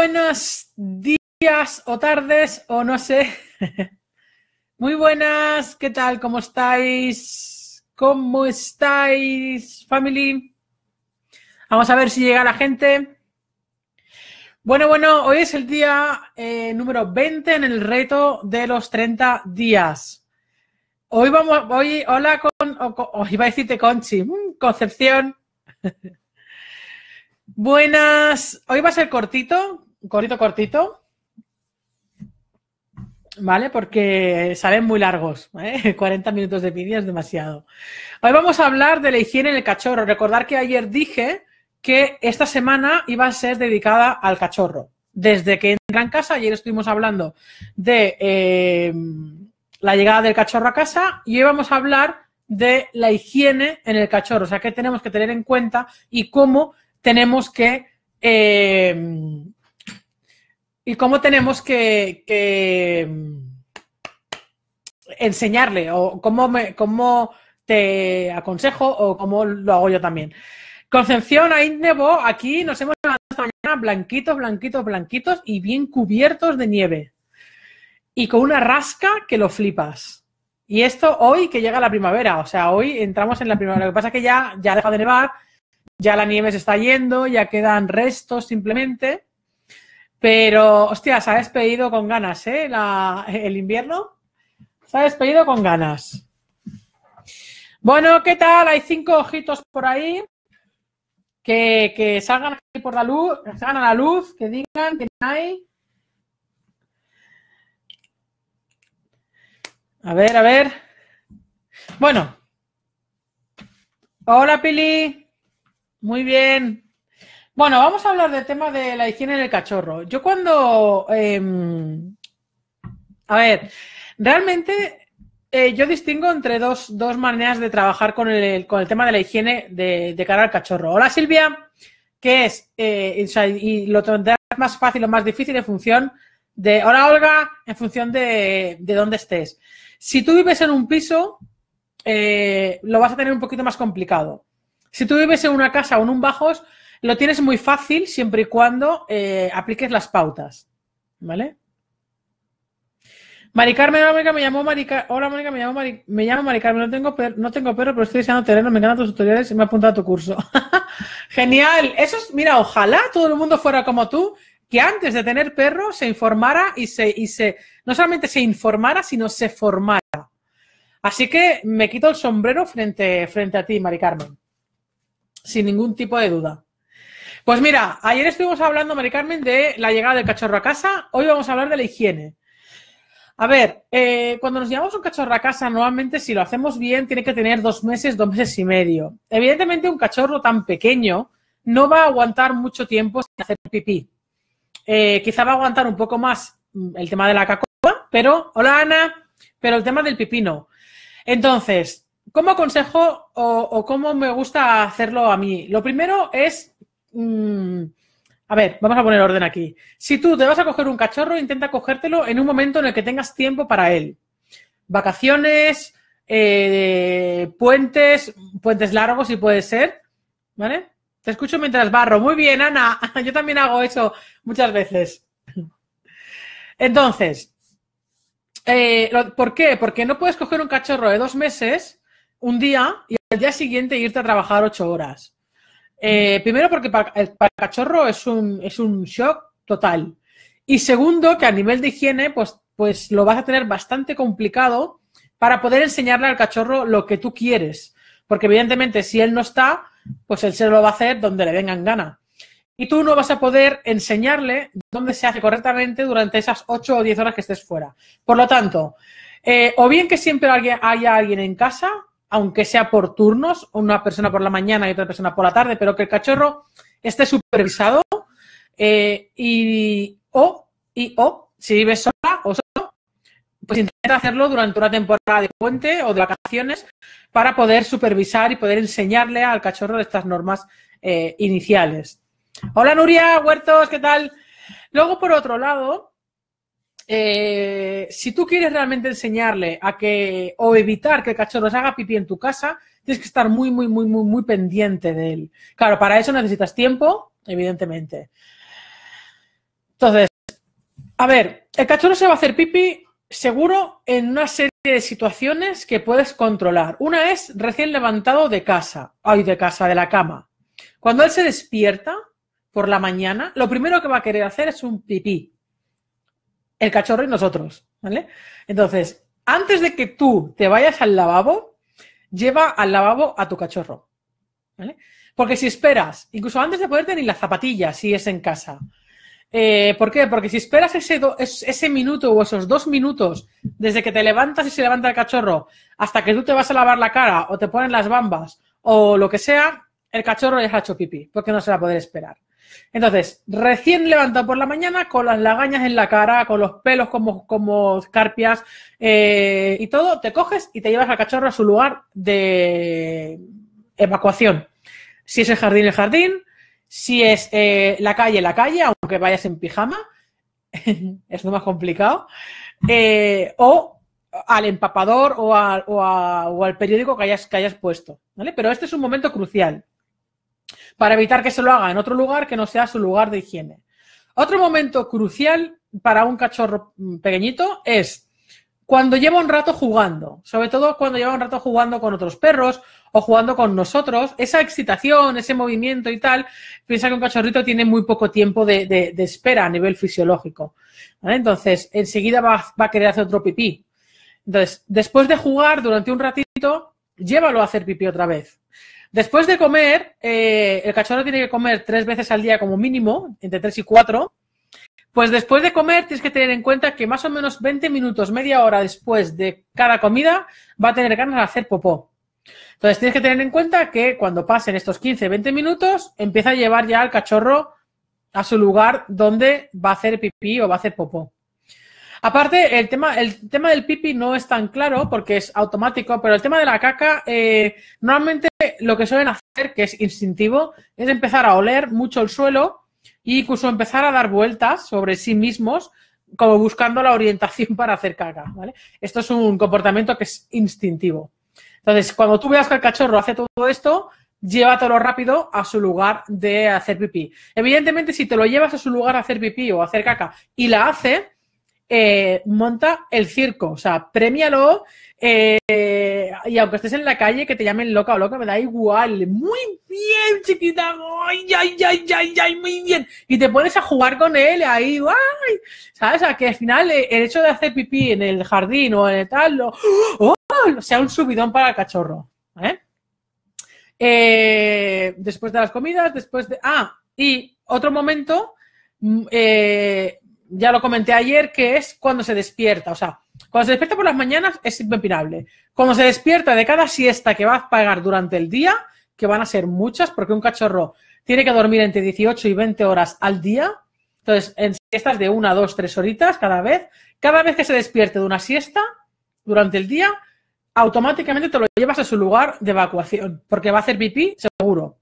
buenos días o tardes o no sé. Muy buenas, ¿qué tal? ¿Cómo estáis? ¿Cómo estáis, family? Vamos a ver si llega la gente. Bueno, bueno, hoy es el día eh, número 20 en el reto de los 30 días. Hoy vamos, hoy, hola con, oh, iba a decirte Conchi, mm, Concepción. Buenas, hoy va a ser cortito, corito cortito. ¿Vale? Porque salen muy largos. 40 ¿eh? minutos de vídeo es demasiado. Hoy vamos a hablar de la higiene en el cachorro. Recordar que ayer dije que esta semana iba a ser dedicada al cachorro. Desde que entra en casa, ayer estuvimos hablando de eh, la llegada del cachorro a casa y hoy vamos a hablar de la higiene en el cachorro. O sea, qué tenemos que tener en cuenta y cómo tenemos que eh, y cómo tenemos que, mm, enseñarle o cómo, te aconsejo o cómo lo hago yo también. Concepción, ahí Nebo, aquí nos hemos levantado esta mañana blanquitos, blanquitos, blanquitos y bien cubiertos de nieve. Y con una rasca que lo flipas. Y esto hoy que llega la primavera, o sea, hoy entramos en la primavera. Lo que pasa es que ya, ya deja de nevar, ya la nieve se está yendo, ya quedan restos simplemente. Pero, hostia, se ha despedido con ganas, ¿eh? el invierno se ha despedido con ganas. Bueno, ¿qué tal? Hay cinco ojitos por ahí que, salgan por la luz, que salgan a la luz, que digan que hay. A ver, a ver. Bueno. Hola, Pili. Muy bien. Bueno, vamos a hablar del tema de la higiene en el cachorro. Yo cuando... Em, a ver, realmente eh, yo distingo entre dos, maneras de trabajar con el, tema de la higiene de, cara al cachorro. Hola Silvia, que es, eh, y lo tendrás más fácil o más difícil en función de, hola Olga, en función de, dónde estés. Si tú vives en un piso, eh, lo vas a tener un poquito más complicado. Si tú vives en una casa o en un bajos, lo tienes muy fácil siempre y cuando eh, apliques las pautas, ¿vale? Mari Carmen, hola me llamó hola me llamo Mari, Carmen, no tengo, perro, no tengo perro, pero estoy deseando terreno, me encantan tus tutoriales y me he apuntado a tu curso. Genial, eso es, mira, ojalá todo el mundo fuera como tú, que antes de tener perro se informara y se, y se, no solamente se informara, sino se formara. Así que me quito el sombrero frente, frente a ti, Mari Carmen, sin ningún tipo de duda. Pues mira, ayer estuvimos hablando, Mari Carmen, de la llegada del cachorro a casa. Hoy vamos a hablar de la higiene. A ver, eh, cuando nos llevamos un cachorro a casa, normalmente si lo hacemos bien, tiene que tener dos meses, dos meses y medio. Evidentemente, un cachorro tan pequeño no va a aguantar mucho tiempo sin hacer pipí. Eh, quizá va a aguantar un poco más el tema de la cacoba, pero, hola Ana, pero el tema del pipí no. Entonces, ¿cómo aconsejo o cómo me gusta hacerlo a mí? Lo primero es Mm, a ver, vamos a poner orden aquí. Si tú te vas a coger un cachorro, intenta cogértelo en un momento en el que tengas tiempo para él. Vacaciones, eh, puentes, puentes largos si puede ser, ¿vale? Te escucho mientras barro. Muy bien, Ana. Yo también hago eso muchas veces. Entonces, eh, ¿por qué? Porque no puedes coger un cachorro de dos meses, un día, y al día siguiente irte a trabajar ocho horas. Eh, primero porque para, el, cachorro es un, es un shock total. Y segundo, que a nivel de higiene, pues, pues lo vas a tener bastante complicado para poder enseñarle al cachorro lo que tú quieres. Porque evidentemente si él no está, pues él se lo va a hacer donde le vengan gana. Y tú no vas a poder enseñarle dónde se hace correctamente durante esas 8 o 10 horas que estés fuera. Por lo tanto, eh, o bien que siempre haya alguien en casa, aunque sea por turnos, una persona por la mañana y otra persona por la tarde, pero que el cachorro esté supervisado eh, y o y o si vives sola o solo, pues intenta hacerlo durante una temporada de puente o de vacaciones para poder supervisar y poder enseñarle al cachorro estas normas eh, iniciales. Hola Nuria Huertos, ¿qué tal? Luego, por otro lado, eh, si tú quieres realmente enseñarle a que o evitar que el cachorro se haga pipí en tu casa, tienes que estar muy, muy, muy, muy, muy pendiente de él. Claro, para eso necesitas tiempo, evidentemente. Entonces, a ver, el cachorro se va a hacer pipí seguro en una serie de situaciones que puedes controlar. Una es recién levantado de casa, ay, de casa, de la cama. Cuando él se despierta por la mañana, lo primero que va a querer hacer es un pipí el cachorro y nosotros, ¿vale? Entonces, antes de que tú te vayas al lavabo, lleva al lavabo a tu cachorro, ¿vale? Porque si esperas, incluso antes de poder tener las zapatillas, si es en casa. Eh, ¿Por qué? Porque si esperas ese, ese minuto o esos dos minutos desde que te levantas y se levanta el cachorro hasta que tú te vas a lavar la cara o te ponen las bambas o lo que sea, el cachorro ya ha hecho pipí, porque no se va a poder esperar. Entonces, recién levantado por la mañana, con las lagañas en la cara, con los pelos como, como carpias eh, y todo, te coges y te llevas al cachorro a su lugar de evacuación. Si es el jardín, el jardín. Si es eh, la calle, la calle, aunque vayas en pijama. es lo más complicado. Eh, o al empapador o, al periódico que hayas, que hayas puesto. Pero este es un momento crucial para evitar que se lo haga en otro lugar que no sea su lugar de higiene. Otro momento crucial para un cachorro mm, pequeñito es cuando lleva un rato jugando, sobre todo cuando lleva un rato jugando con otros perros o jugando con nosotros, esa excitación, ese movimiento y tal, piensa que un cachorrito tiene muy poco tiempo de, espera a nivel fisiológico. Entonces, enseguida va, va, a querer hacer otro pipí. Entonces, después de jugar durante un ratito, llévalo a hacer pipí otra vez. Después de comer, eh, el cachorro tiene que comer tres veces al día como mínimo, entre tres y cuatro. Pues después de comer tienes que tener en cuenta que más o menos 20 minutos, media hora después de cada comida va a tener ganas de hacer popó. Entonces tienes que tener en cuenta que cuando pasen estos 15, 20 minutos empieza a llevar ya al cachorro a su lugar donde va a hacer pipí o va a hacer popó. Aparte, el tema, el tema del pipi no es tan claro porque es automático, pero el tema de la caca, eh, normalmente lo que suelen hacer, que es instintivo, es empezar a oler mucho el suelo e incluso empezar a dar vueltas sobre sí mismos, como buscando la orientación para hacer caca. ¿vale? Esto es un comportamiento que es instintivo. Entonces, cuando tú veas que el cachorro hace todo esto, lo rápido a su lugar de hacer pipí. Evidentemente, si te lo llevas a su lugar a hacer pipí o hacer caca y la hace, eh, monta el circo, o sea, premialo eh, y aunque estés en la calle, que te llamen loca o loca, me da igual. Muy bien, chiquita, ay, ay, ay, ay, muy bien. Y te pones a jugar con él ahí, ay, ¿sabes? O sea, que al final eh, el hecho de hacer pipí en el jardín o en el tal, lo, ¡oh! sea un subidón para el cachorro, después de las comidas, después de. Ah, y otro momento mm, eh, ya lo comenté ayer, que es cuando se despierta. O sea, cuando se despierta por las mañanas es impepinable. Cuando se despierta de cada siesta que va a pagar durante el día, que van a ser muchas, porque un cachorro tiene que dormir entre 18 y 20 horas al día. Entonces, en siestas de una, dos, tres horitas cada vez. Cada vez que se despierte de una siesta durante el día, automáticamente te lo llevas a su lugar de evacuación, porque va a hacer pipí seguro.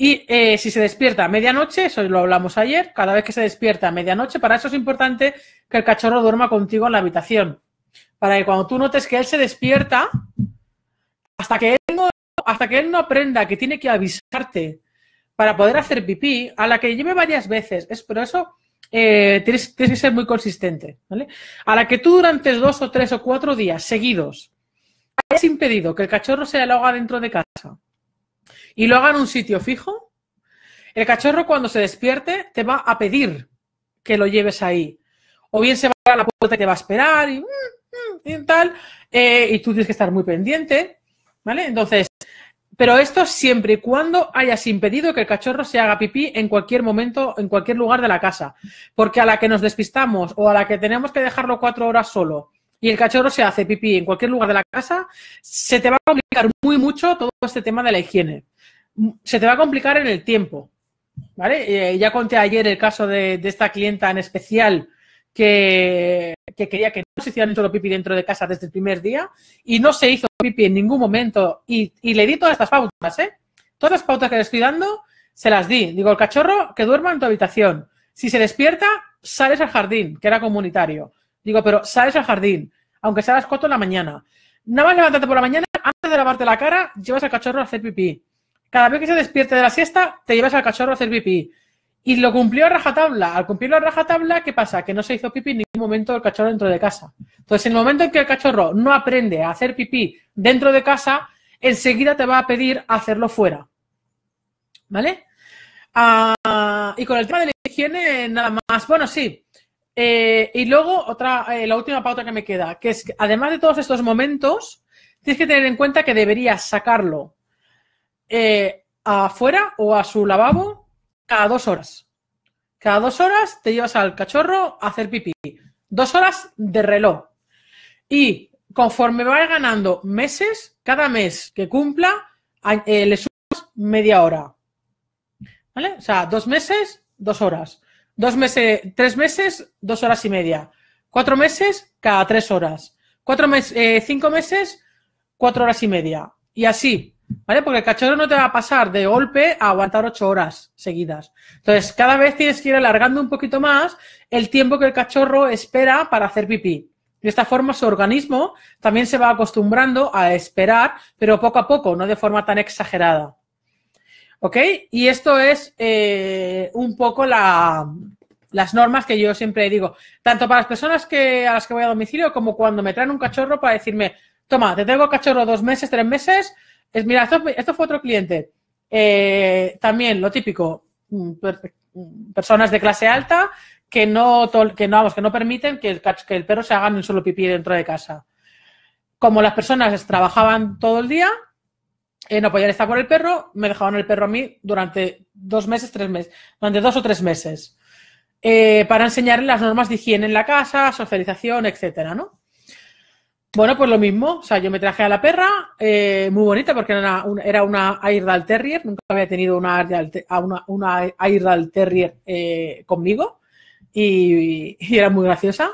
Y eh, si se despierta a medianoche, eso lo hablamos ayer, cada vez que se despierta a medianoche, para eso es importante que el cachorro duerma contigo en la habitación. Para que cuando tú notes que él se despierta, hasta que él no, hasta que él no aprenda que tiene que avisarte para poder hacer pipí, a la que lleve varias veces, es, por eso eh, tienes, que ser muy consistente, ¿vale? A la que tú durante dos o tres o cuatro días seguidos hayas impedido que el cachorro se aloga dentro de casa y lo hagan en un sitio fijo, el cachorro cuando se despierte te va a pedir que lo lleves ahí. O bien se va a la puerta y te va a esperar y, mm, mm, tal, eh, y tú tienes que estar muy pendiente, ¿vale? Entonces, pero esto siempre y cuando hayas impedido que el cachorro se haga pipí en cualquier momento, en cualquier lugar de la casa. Porque a la que nos despistamos o a la que tenemos que dejarlo cuatro horas solo y el cachorro se hace pipí en cualquier lugar de la casa, se te va a complicar muy mucho todo este tema de la higiene se te va a complicar en el tiempo. ¿Vale? Eh, ya conté ayer el caso de, esta clienta en especial que, quería que no se ni solo pipi dentro de casa desde el primer día y no se hizo pipi en ningún momento y, le di todas estas pautas, ¿eh? Todas las pautas que le estoy dando, se las di. Digo, el cachorro, que duerma en tu habitación. Si se despierta, sales al jardín, que era comunitario. Digo, pero sales al jardín, aunque sea a las en de la mañana. Nada más levantarte por la mañana, antes de lavarte la cara, llevas al cachorro a hacer pipí. Cada vez que se despierte de la siesta, te llevas al cachorro a hacer pipí. Y lo cumplió a rajatabla. Al cumplirlo a rajatabla, ¿qué pasa? Que no se hizo pipí en ningún momento el cachorro dentro de casa. Entonces, en el momento en que el cachorro no aprende a hacer pipí dentro de casa, enseguida te va a pedir hacerlo fuera. ¿Vale? Ah, y con el tema de la higiene, nada más. Bueno, sí. Eh, y luego, otra, eh, la última pauta que me queda, que es que además de todos estos momentos, tienes que tener en cuenta que deberías sacarlo eh, afuera o a su lavabo cada dos horas. Cada dos horas te llevas al cachorro a hacer pipí. Dos horas de reloj. Y conforme va ganando meses, cada mes que cumpla, eh, le sumas media hora. ¿Vale? O sea, dos meses, dos horas. Dos meses, tres meses, dos horas y media. Cuatro meses, cada tres horas. Cuatro meses, eh, cinco meses, cuatro horas y media. Y así, ¿Vale? Porque el cachorro no te va a pasar de golpe a aguantar ocho horas seguidas. Entonces, cada vez tienes que ir alargando un poquito más el tiempo que el cachorro espera para hacer pipí. De esta forma, su organismo también se va acostumbrando a esperar, pero poco a poco, no de forma tan exagerada. ¿Ok? Y esto es eh, un poco las normas que yo siempre digo, tanto para las personas a las que voy a domicilio como cuando me traen un cachorro para decirme, toma, te tengo cachorro dos meses, tres meses, es, mira, esto, fue otro cliente. Eh, también lo típico, mm, mm, personas de clase alta que no, que no, vamos, que no permiten que el, que el perro se haga un solo pipí dentro de casa. Como las personas trabajaban todo el día, en eh, no podían estar con el perro, me dejaban el perro a mí durante dos meses, tres meses, durante dos o tres meses, eh, para enseñarle las normas de higiene en la casa, socialización, etcétera, ¿no? Bueno, pues lo mismo. O sea, yo me traje a la perra, eh, muy bonita, porque era una, era Terrier. Nunca había tenido una, una, una Airdal Terrier eh, conmigo. Y, era muy graciosa.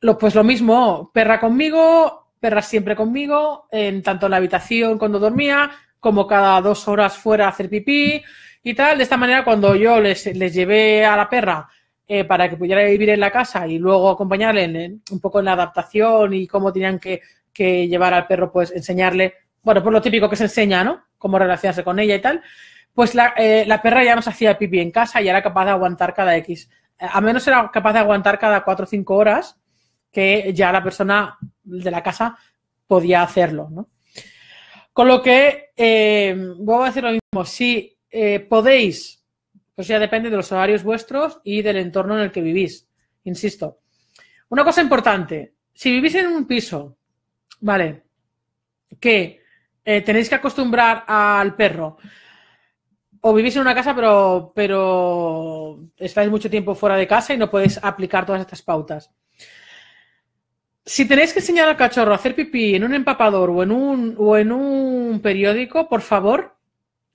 Lo, pues lo mismo, perra conmigo, perra siempre conmigo, en tanto en la habitación cuando dormía, como cada dos horas fuera a hacer pipí y tal. De esta manera, cuando yo les, les llevé a la perra eh, para que pudiera vivir en la casa y luego acompañarle un poco en la adaptación y cómo tenían que, llevar al perro, pues enseñarle, bueno, por pues lo típico que se enseña, ¿no? Cómo relacionarse con ella y tal, pues la, eh, perra ya nos hacía pipí en casa y era capaz de aguantar cada X. Eh, a menos era capaz de aguantar cada 4 o 5 horas que ya la persona de la casa podía hacerlo, ¿no? Con lo que, voy a decir lo mismo, si podéis pues ya depende de los horarios vuestros y del entorno en el que vivís. Insisto. Una cosa importante. Si vivís en un piso, ¿vale? Que eh, tenéis que acostumbrar al perro. O vivís en una casa, pero, pero estáis mucho tiempo fuera de casa y no podéis aplicar todas estas pautas. Si tenéis que enseñar al cachorro a hacer pipí en un empapador o en un, o en un periódico, por favor,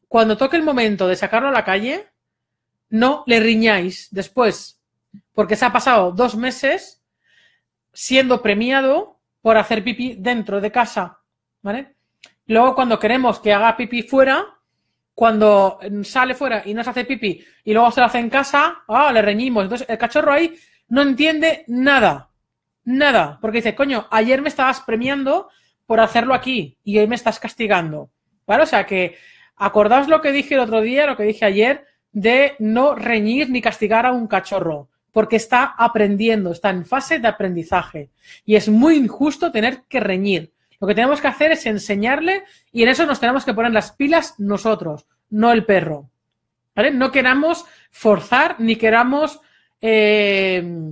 cuando toque el momento de sacarlo a la calle, no le riñáis después, porque se ha pasado dos meses siendo premiado por hacer pipí dentro de casa, ¿vale? Luego cuando queremos que haga pipí fuera, cuando sale fuera y no se hace pipí y luego se lo hace en casa, ah, le reñimos. Entonces el cachorro ahí no entiende nada, nada, porque dice, coño, ayer me estabas premiando por hacerlo aquí y hoy me estás castigando, ¿vale? O sea que acordaos lo que dije el otro día, lo que dije ayer, de no reñir ni castigar a un cachorro, porque está aprendiendo, está en fase de aprendizaje. Y es muy injusto tener que reñir. Lo que tenemos que hacer es enseñarle y en eso nos tenemos que poner las pilas nosotros, no el perro. ¿Vale? No queramos forzar ni queramos eh,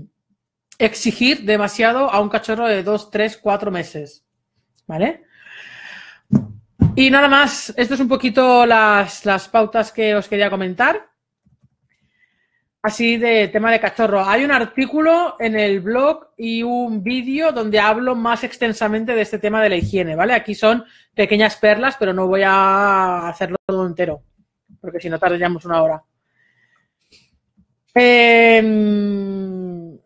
exigir demasiado a un cachorro de dos, tres, cuatro meses. ¿Vale? Y nada más, esto es un poquito las, las pautas que os quería comentar así de tema de cachorro, Hay un artículo en el blog y un vídeo donde hablo más extensamente de este tema de la higiene, ¿vale? Aquí son pequeñas perlas, pero no voy a hacerlo todo entero, porque si no tardaríamos una hora. Em,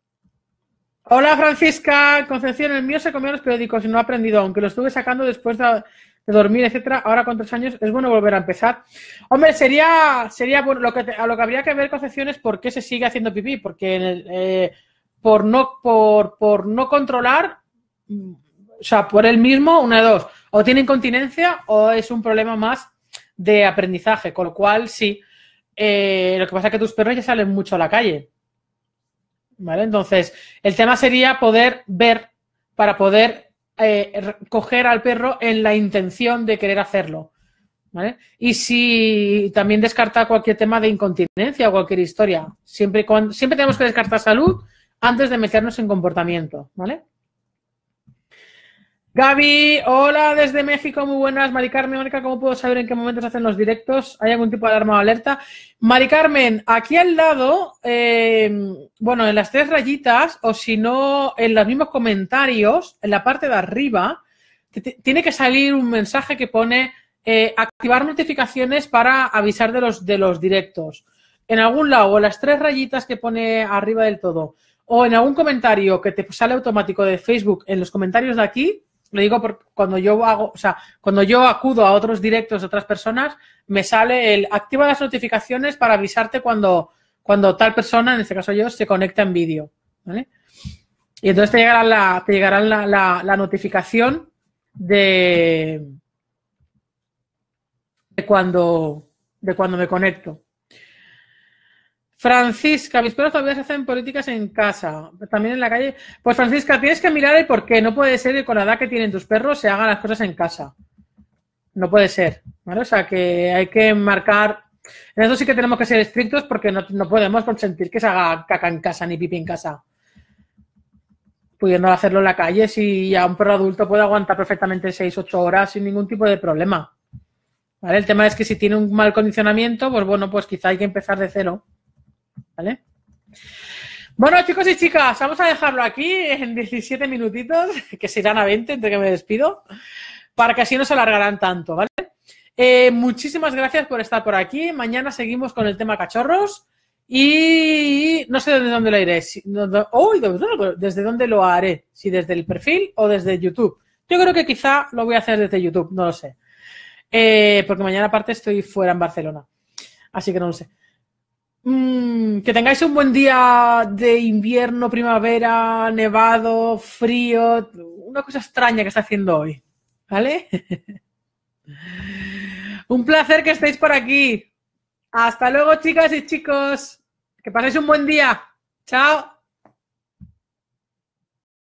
hola Francisca, Concepción, el mío se comió los periódicos y no ha aprendido, aunque lo estuve sacando después de, de dormir, etcétera, ahora con tres años, es bueno volver a empezar. Hombre, sería, sería bueno, lo que, a lo que habría que ver concepción es por qué se sigue haciendo pipí, porque eh, por, no, por, por no controlar, mm, o sea, por él mismo, una de dos, o tiene incontinencia o es un problema más de aprendizaje, con lo cual sí. Eh, lo que pasa es que tus perros ya salen mucho a la calle. ¿Vale? Entonces, el tema sería poder ver para poder eh, coger al perro en la intención de querer hacerlo. ¿vale? Y si también descarta cualquier tema de incontinencia o cualquier historia. Siempre, siempre tenemos que descartar salud antes de meternos en comportamiento. ¿vale? Gaby, hola desde México, muy buenas. Mari Carmen, ¿cómo puedo saber en qué momento se hacen los directos? ¿Hay algún tipo de alarma o alerta? Mari Carmen, aquí al lado, eh, bueno, en las tres rayitas o si no, en los mismos comentarios, en la parte de arriba, tiene que salir un mensaje que pone eh, activar notificaciones para avisar de los, de los directos. En algún lado, o las tres rayitas que pone arriba del todo, o en algún comentario que te sale automático de Facebook en los comentarios de aquí, lo digo porque cuando yo hago, o sea, cuando yo acudo a otros directos de otras personas, me sale el activa las notificaciones para avisarte cuando, cuando tal persona, en este caso yo, se conecta en vídeo. Y entonces te llegará la, te notificación de, de cuando de cuando me conecto. Francisca, mis perros todavía se hacen políticas en casa, también en la calle. Pues Francisca, tienes que mirar el porqué, No puede ser que con la edad que tienen tus perros se hagan las cosas en casa. No puede ser. O sea que hay que marcar. En eso sí que tenemos que ser estrictos porque no, podemos consentir que se haga caca en casa ni pipi en casa. Pudiendo hacerlo en la calle, si ya un perro adulto puede aguantar perfectamente 6-8 horas sin ningún tipo de problema. ¿Vale? El tema es que si tiene un mal condicionamiento, pues bueno, pues quizá hay que empezar de cero. ¿Vale? Bueno, chicos y chicas, vamos a dejarlo aquí en 17 minutitos, que serán a 20 entre que me despido, para que así no se alargarán tanto, ¿vale? Eh, muchísimas gracias por estar por aquí. Mañana seguimos con el tema cachorros y no sé desde dónde lo iré. desde dónde lo haré, si desde el perfil o desde YouTube. Yo creo que quizá lo voy a hacer desde YouTube, no lo sé. Eh, porque mañana aparte estoy fuera en Barcelona. Así que no lo sé. Mm, que tengáis un buen día de invierno, primavera, nevado, frío, una cosa extraña que está haciendo hoy. ¿Vale? un placer que estéis por aquí. Hasta luego, chicas y chicos. Que paséis un buen día. Chao.